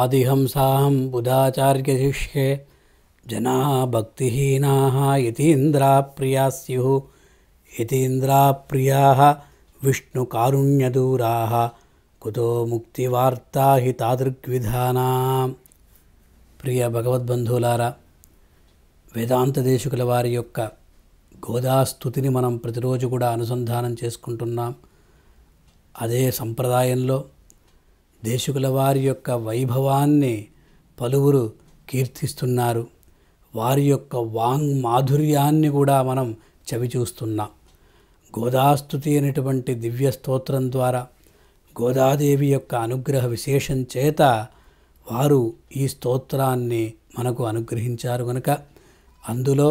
ఆదిహంసాహం బుధాచార్యశిష్యే జనా భక్తిహీనా ప్రియా స్యు యతీంద్రాప్రియా విష్ణుకారుణ్యదూరా కుతో ముక్తివార్తా హి తాదృగ్విధానా ప్రియ భగవద్బంధువులారా వేదాంత దేశకుల వారి యొక్క గోదాస్తుతిని మనం ప్రతిరోజు కూడా అనుసంధానం చేసుకుంటున్నాం అదే సంప్రదాయంలో దేశకుల వారి యొక్క వైభవాన్ని పలువురు కీర్తిస్తున్నారు వారి యొక్క వాంగ్ మాధుర్యాన్ని కూడా మనం చవిచూస్తున్నాం గోదాస్తుతి అనేటువంటి దివ్య స్తోత్రం ద్వారా గోదాదేవి యొక్క అనుగ్రహ విశేషం చేత వారు ఈ స్తోత్రాన్ని మనకు అనుగ్రహించారు కనుక అందులో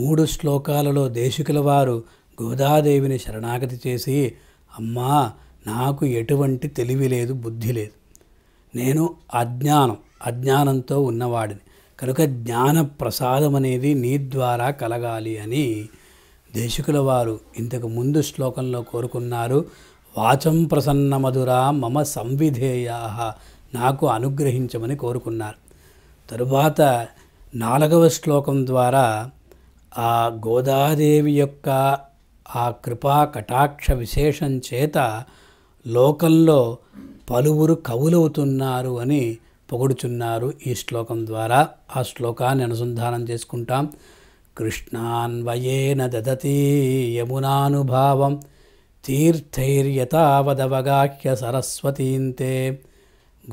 మూడు శ్లోకాలలో దేశికుల వారు గోదాదేవిని శరణాగతి చేసి అమ్మా నాకు ఎటువంటి తెలివి లేదు బుద్ధి లేదు నేను అజ్ఞానం అజ్ఞానంతో ఉన్నవాడిని కనుక జ్ఞాన ప్రసాదం అనేది నీ ద్వారా కలగాలి అని దేశకుల వారు ఇంతకు ముందు శ్లోకంలో కోరుకున్నారు వాచం ప్రసన్న మధురా మమ సంవిధేయా నాకు అనుగ్రహించమని కోరుకున్నారు తరువాత నాలుగవ శ్లోకం ద్వారా ఆ గోదాదేవి యొక్క ఆ కృపా కటాక్ష విశేషం చేత లోకంలో పలువురు కవులవుతున్నారు అని పొగుడుచున్నారు ఈ శ్లోకం ద్వారా ఆ శ్లోకాన్ని అనుసంధానం చేసుకుంటాం కృష్ణాన్వయేన దదతి యమునానుభావం తీర్థైర్యతావదవగాహ్య సరస్వతీంతే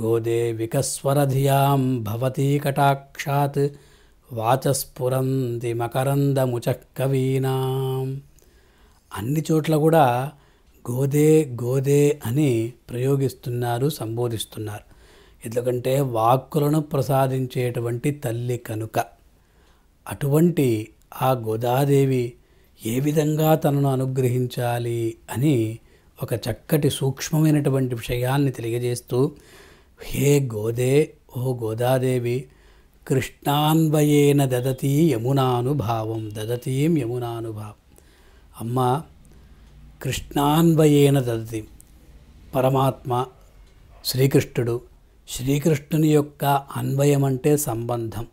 గోదేవికస్వరధియాం భవతీ కటాక్షాత్ వాచస్ఫురంది మకరంద కవీనాం అన్ని చోట్ల కూడా గోదే గోదే అని ప్రయోగిస్తున్నారు సంబోధిస్తున్నారు ఎందుకంటే వాక్కులను ప్రసాదించేటువంటి తల్లి కనుక అటువంటి ఆ గోదాదేవి ఏ విధంగా తనను అనుగ్రహించాలి అని ఒక చక్కటి సూక్ష్మమైనటువంటి విషయాన్ని తెలియజేస్తూ హే గోదే ఓ గోదాదేవి కృష్ణాన్వయేన దదతీ యమునానుభావం దదతీం యమునానుభావం అమ్మ కృష్ణాన్వయేన దదతి పరమాత్మ శ్రీకృష్ణుడు శ్రీకృష్ణుని యొక్క అన్వయం అంటే సంబంధం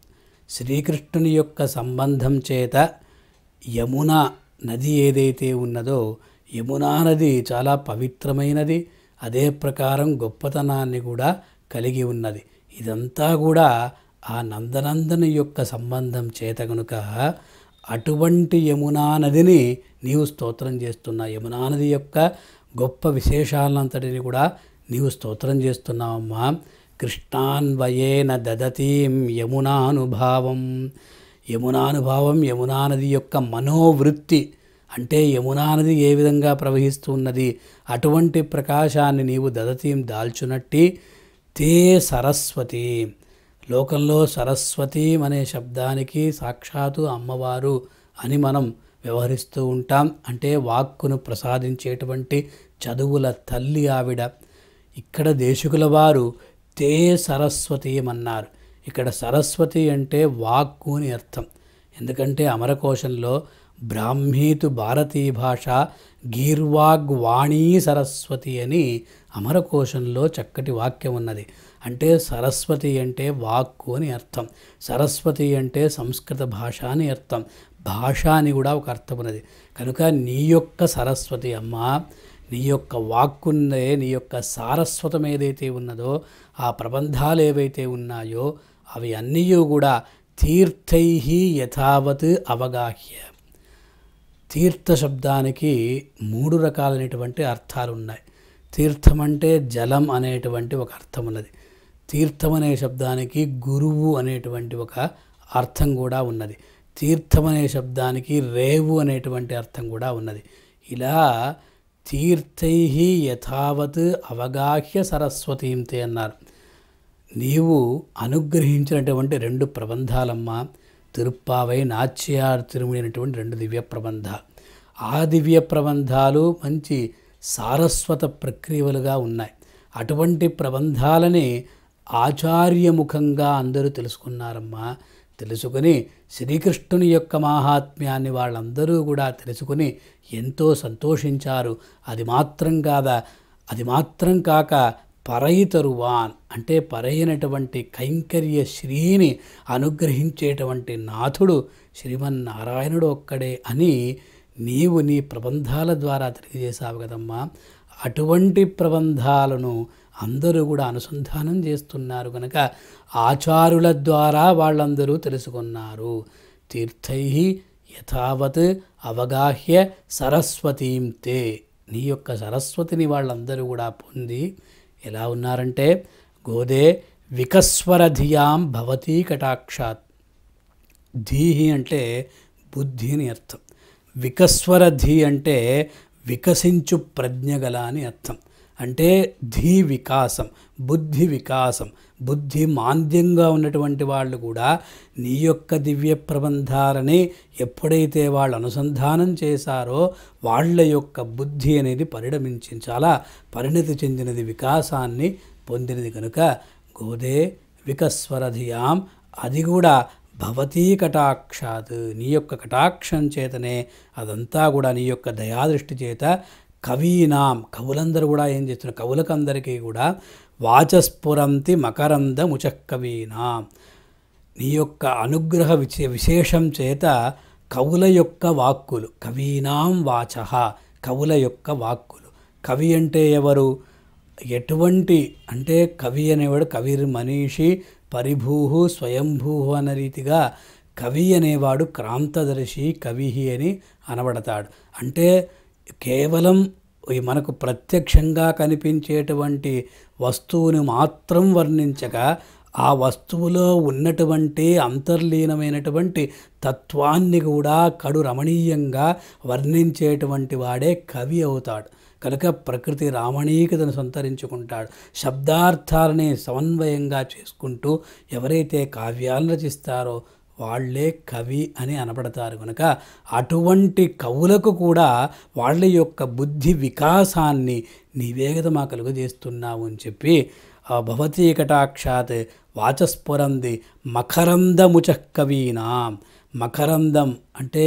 శ్రీకృష్ణుని యొక్క సంబంధం చేత యమున నది ఏదైతే ఉన్నదో యమునా నది చాలా పవిత్రమైనది అదే ప్రకారం గొప్పతనాన్ని కూడా కలిగి ఉన్నది ఇదంతా కూడా ఆ నందనందని యొక్క సంబంధం చేత కనుక అటువంటి యమునా నదిని నీవు స్తోత్రం చేస్తున్న యమునా నది యొక్క గొప్ప విశేషాలంతటిని కూడా నీవు స్తోత్రం చేస్తున్నావమ్మా కృష్ణాన్వయేన దదతీం యమునానుభావం యమునానుభావం యమునా నది యొక్క మనోవృత్తి అంటే యమునా నది ఏ విధంగా ప్రవహిస్తున్నది అటువంటి ప్రకాశాన్ని నీవు దదతీం దాల్చునట్టి తే సరస్వతి లోకంలో సరస్వతి అనే శబ్దానికి సాక్షాత్తు అమ్మవారు అని మనం వ్యవహరిస్తూ ఉంటాం అంటే వాక్కును ప్రసాదించేటువంటి చదువుల తల్లి ఆవిడ ఇక్కడ దేశకుల వారు తే సరస్వతీయమన్నారు ఇక్కడ సరస్వతి అంటే వాక్కు అని అర్థం ఎందుకంటే అమరకోశంలో బ్రాహ్మీతు భారతీ భాష గీర్వాగ్ సరస్వతి అని అమరకోశంలో చక్కటి వాక్యం ఉన్నది అంటే సరస్వతి అంటే వాక్కు అని అర్థం సరస్వతి అంటే సంస్కృత భాష అని అర్థం భాష అని కూడా ఒక అర్థం ఉన్నది కనుక నీ యొక్క సరస్వతి అమ్మ నీ యొక్క వాక్కుందే నీ యొక్క సారస్వతం ఏదైతే ఉన్నదో ఆ ప్రబంధాలు ఏవైతే ఉన్నాయో అవి అన్నీ కూడా తీర్థై యథావత్ అవగాహ్య తీర్థ శబ్దానికి మూడు రకాలైనటువంటి అర్థాలు ఉన్నాయి తీర్థం అంటే జలం అనేటువంటి ఒక అర్థం ఉన్నది తీర్థం అనే శబ్దానికి గురువు అనేటువంటి ఒక అర్థం కూడా ఉన్నది తీర్థం అనే శబ్దానికి రేవు అనేటువంటి అర్థం కూడా ఉన్నది ఇలా తీర్థై యథావత్ అవగాహ్య సరస్వతీంతే అన్నారు నీవు అనుగ్రహించినటువంటి రెండు ప్రబంధాలమ్మ తిరుప్పావై నాచ్యార్ తిరుమలైనటువంటి రెండు దివ్య ప్రబంధ ఆ దివ్య ప్రబంధాలు మంచి సారస్వత ప్రక్రియలుగా ఉన్నాయి అటువంటి ప్రబంధాలని ఆచార్యముఖంగా అందరూ తెలుసుకున్నారమ్మా తెలుసుకుని శ్రీకృష్ణుని యొక్క మాహాత్మ్యాన్ని వాళ్ళందరూ కూడా తెలుసుకుని ఎంతో సంతోషించారు అది మాత్రం కాదా అది మాత్రం కాక పరయితరువాన్ అంటే పరైనటువంటి కైంకర్య శ్రీని అనుగ్రహించేటువంటి నాథుడు శ్రీమన్నారాయణుడు ఒక్కడే అని నీవు నీ ప్రబంధాల ద్వారా తెలియజేశావు కదమ్మా అటువంటి ప్రబంధాలను అందరూ కూడా అనుసంధానం చేస్తున్నారు కనుక ఆచారుల ద్వారా వాళ్ళందరూ తెలుసుకున్నారు తీర్థై యథావత్ అవగాహ్య సరస్వతీం తే నీ యొక్క సరస్వతిని వాళ్ళందరూ కూడా పొంది ఎలా ఉన్నారంటే గోదే వికస్వరధియాం భవతీ కటాక్షాత్ ధీహి అంటే బుద్ధి అని అర్థం వికస్వరధి అంటే వికసించు ప్రజ్ఞ గల అని అర్థం అంటే ధీ వికాసం బుద్ధి వికాసం బుద్ధి మాంద్యంగా ఉన్నటువంటి వాళ్ళు కూడా నీ యొక్క దివ్య ప్రబంధాలని ఎప్పుడైతే వాళ్ళు అనుసంధానం చేశారో వాళ్ళ యొక్క బుద్ధి అనేది పరిణమించి చాలా పరిణతి చెందినది వికాసాన్ని పొందినది కనుక గోదే వికస్వరధియాం అది కూడా భవతీ కటాక్షాత్ నీ యొక్క కటాక్షం చేతనే అదంతా కూడా నీ యొక్క దయాదృష్టి చేత కవీనాం కవులందరూ కూడా ఏం చేస్తున్నారు కవులకు అందరికీ కూడా వాచస్ఫురంతి మకరంద ముచకవీనా నీ యొక్క అనుగ్రహ విశే విశేషం చేత కవుల యొక్క వాక్కులు కవీనాం వాచ కవుల యొక్క వాక్కులు కవి అంటే ఎవరు ఎటువంటి అంటే కవి అనేవాడు కవిర్ మనీషి పరిభూహు స్వయంభూ అనే రీతిగా కవి అనేవాడు క్రాంతదర్శి కవి అని అనబడతాడు అంటే కేవలం మనకు ప్రత్యక్షంగా కనిపించేటువంటి వస్తువుని మాత్రం వర్ణించగా ఆ వస్తువులో ఉన్నటువంటి అంతర్లీనమైనటువంటి తత్వాన్ని కూడా కడు రమణీయంగా వర్ణించేటువంటి వాడే కవి అవుతాడు కనుక ప్రకృతి రామణీకతను సంతరించుకుంటాడు శబ్దార్థాలని సమన్వయంగా చేసుకుంటూ ఎవరైతే కావ్యాలు రచిస్తారో వాళ్లే కవి అని అనబడతారు కనుక అటువంటి కవులకు కూడా వాళ్ళ యొక్క బుద్ధి వికాసాన్ని నీవేగత మా కలుగజేస్తున్నావు అని చెప్పి భవతీ కటాక్షాత్ వాచస్ఫురంది మకరందముచ మకరందం అంటే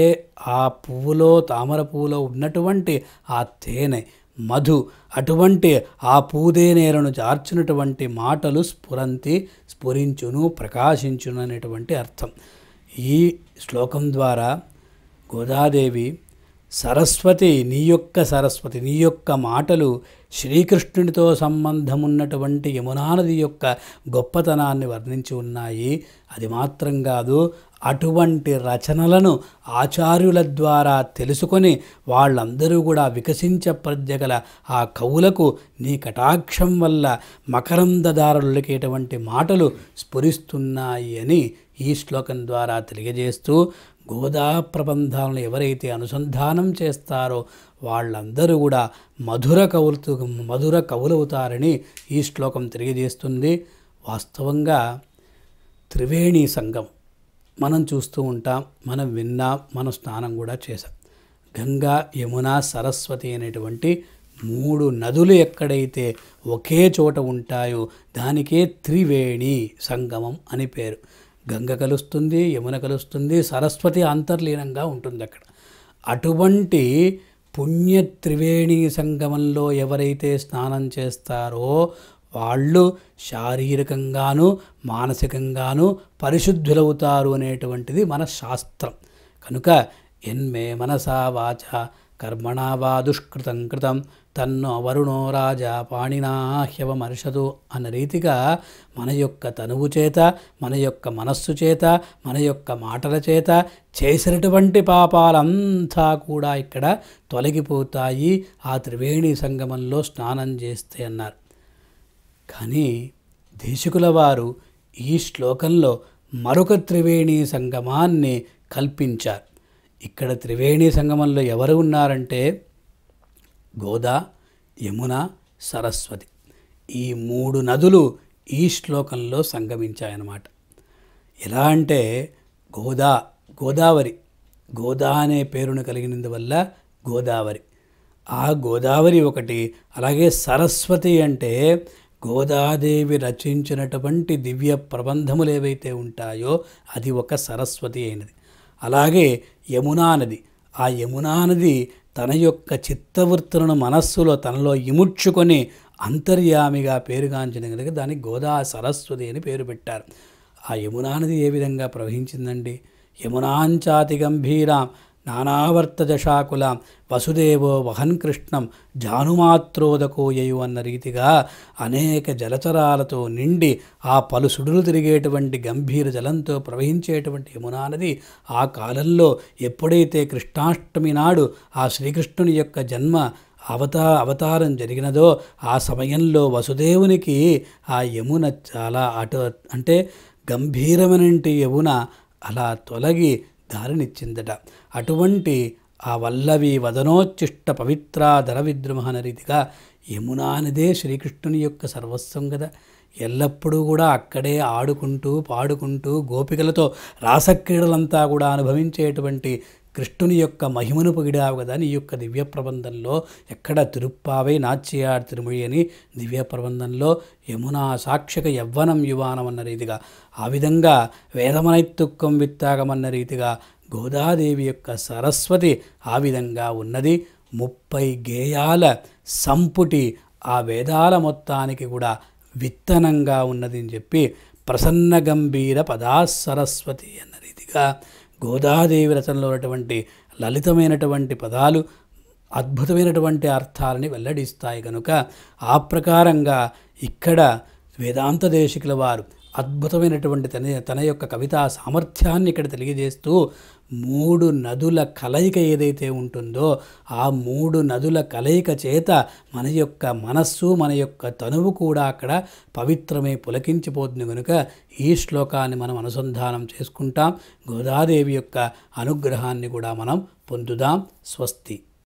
ఆ పువ్వులో తామర పువ్వులో ఉన్నటువంటి ఆ తేనె మధు అటువంటి ఆ పూదేనేరను చార్చినటువంటి మాటలు స్ఫురంతి స్ఫురించును ప్రకాశించును అనేటువంటి అర్థం ఈ శ్లోకం ద్వారా గోదాదేవి సరస్వతి నీ యొక్క సరస్వతి నీ యొక్క మాటలు శ్రీకృష్ణునితో సంబంధం ఉన్నటువంటి యమునా నది యొక్క గొప్పతనాన్ని వర్ణించి ఉన్నాయి అది మాత్రం కాదు అటువంటి రచనలను ఆచార్యుల ద్వారా తెలుసుకొని వాళ్ళందరూ కూడా వికసించ ప్రజ్ఞగల ఆ కవులకు నీ కటాక్షం వల్ల మకరందదారులకేటువంటి మాటలు స్ఫురిస్తున్నాయి అని ఈ శ్లోకం ద్వారా తెలియజేస్తూ గోదా ప్రబంధాలను ఎవరైతే అనుసంధానం చేస్తారో వాళ్ళందరూ కూడా మధుర కవులు మధుర కవులవుతారని ఈ శ్లోకం తెలియజేస్తుంది వాస్తవంగా త్రివేణి సంఘం మనం చూస్తూ ఉంటాం మనం విన్నా మనం స్నానం కూడా చేశాం గంగా యమున సరస్వతి అనేటువంటి మూడు నదులు ఎక్కడైతే ఒకే చోట ఉంటాయో దానికే త్రివేణి సంగమం అని పేరు గంగ కలుస్తుంది యమున కలుస్తుంది సరస్వతి అంతర్లీనంగా ఉంటుంది అక్కడ అటువంటి పుణ్య త్రివేణి సంగమంలో ఎవరైతే స్నానం చేస్తారో వాళ్ళు శారీరకంగాను మానసికంగాను పరిశుద్ధులవుతారు అనేటువంటిది మన శాస్త్రం కనుక ఎన్మే మనసా వాచ కర్మణ వా దుష్కృతం కృతం తన్ను వరుణో రాజా పాణినాహ్యవమర్షదు అన్న రీతిగా మన యొక్క తనువు చేత మన యొక్క మనస్సు చేత మన యొక్క మాటల చేత చేసినటువంటి పాపాలంతా కూడా ఇక్కడ తొలగిపోతాయి ఆ త్రివేణి సంగమంలో స్నానం చేస్తే అన్నారు కానీ దేశకుల వారు ఈ శ్లోకంలో మరొక త్రివేణి సంగమాన్ని కల్పించారు ఇక్కడ త్రివేణి సంగమంలో ఎవరు ఉన్నారంటే గోదా యమున సరస్వతి ఈ మూడు నదులు ఈ శ్లోకంలో సంగమించాయన్నమాట ఎలా అంటే గోదా గోదావరి గోదా అనే పేరును కలిగినందువల్ల గోదావరి ఆ గోదావరి ఒకటి అలాగే సరస్వతి అంటే గోదాదేవి రచించినటువంటి దివ్య ప్రబంధములు ఏవైతే ఉంటాయో అది ఒక సరస్వతి అయినది అలాగే యమునా నది ఆ యమునా నది తన యొక్క చిత్తవృత్తులను మనస్సులో తనలో ఇముడ్చుకొని అంతర్యామిగా పేరుగాంచిన కనుక దానికి గోదా సరస్వతి అని పేరు పెట్టారు ఆ యమునా నది ఏ విధంగా ప్రవహించిందండి యమునాంచాతి గంభీరాం ನಾನಾವರ್ತದಶಾಕುಲ వసుదేవో వహన్ కృష్ణం జానుమాత్రోదకోయయు అన్న రీతిగా అనేక జలచరాలతో నిండి ఆ పలు సుడులు తిరిగేటువంటి గంభీర జలంతో ప్రవహించేటువంటి యమునానది ఆ కాలంలో ఎప్పుడైతే కృష్ణాష్టమి నాడు ఆ శ్రీకృష్ణుని యొక్క జన్మ అవతా అవతారం జరిగినదో ఆ సమయంలో వసుదేవునికి ఆ యమున చాలా అటు అంటే గంభీరమైన యమున అలా తొలగి దారినిచ్చిందట అటువంటి ఆ వల్లవి వదనోచ్చిష్ట పవిత్ర ధర విద్రుమ అనే రీతిగా యమునా అనేదే శ్రీకృష్ణుని యొక్క సర్వస్వం కదా ఎల్లప్పుడూ కూడా అక్కడే ఆడుకుంటూ పాడుకుంటూ గోపికలతో రాసక్రీడలంతా కూడా అనుభవించేటువంటి కృష్ణుని యొక్క మహిమను పొగిడావు కదా నీ యొక్క దివ్య ప్రబంధంలో ఎక్కడ తిరుప్పావై నాచ్యార్ తిరుమొഴి అని దివ్య ప్రబంధంలో యమునా సాక్షిక యవ్వనం యువానం అన్న రీతిగా ఆ విధంగా వేదమనైత్తుక్కం విత్తాగమన్న రీతిగా గోదాదేవి యొక్క సరస్వతి ఆ విధంగా ఉన్నది ముప్పై గేయాల సంపుటి ఆ వేదాల మొత్తానికి కూడా విత్తనంగా ఉన్నది అని చెప్పి ప్రసన్న గంభీర పదా సరస్వతి అన్న రీతిగా గోదాదేవి రచనలో ఉన్నటువంటి లలితమైనటువంటి పదాలు అద్భుతమైనటువంటి అర్థాలని వెల్లడిస్తాయి కనుక ఆ ప్రకారంగా ఇక్కడ వేదాంత దేశికుల వారు అద్భుతమైనటువంటి తన తన యొక్క కవితా సామర్థ్యాన్ని ఇక్కడ తెలియజేస్తూ మూడు నదుల కలయిక ఏదైతే ఉంటుందో ఆ మూడు నదుల కలయిక చేత మన యొక్క మనస్సు మన యొక్క తనువు కూడా అక్కడ పవిత్రమై పులకించిపోతుంది కనుక ఈ శ్లోకాన్ని మనం అనుసంధానం చేసుకుంటాం గోదాదేవి యొక్క అనుగ్రహాన్ని కూడా మనం పొందుదాం స్వస్తి